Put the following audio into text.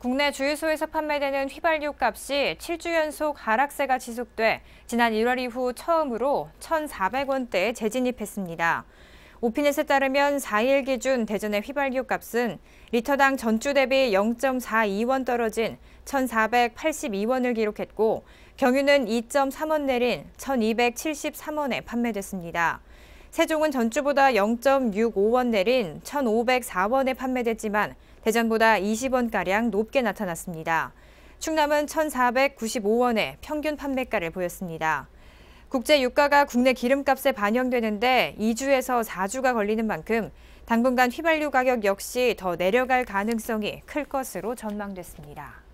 국내 주유소에서 판매되는 휘발유 값이 7주 연속 하락세가 지속돼 지난 1월 이후 처음으로 1,400원대에 재진입했습니다. 오피넷에 따르면 4일 기준 대전의 휘발유 값은 리터당 전주 대비 0.42원 떨어진 1,482원을 기록했고 경유는 2.3원 내린 1,273원에 판매됐습니다. 세종은 전주보다 0.65원 내린 1,504원에 판매됐지만 대전보다 20원가량 높게 나타났습니다. 충남은 1,495원에 평균 판매가를 보였습니다. 국제 유가가 국내 기름값에 반영되는데 2주에서 4주가 걸리는 만큼 당분간 휘발유 가격 역시 더 내려갈 가능성이 클 것으로 전망됐습니다.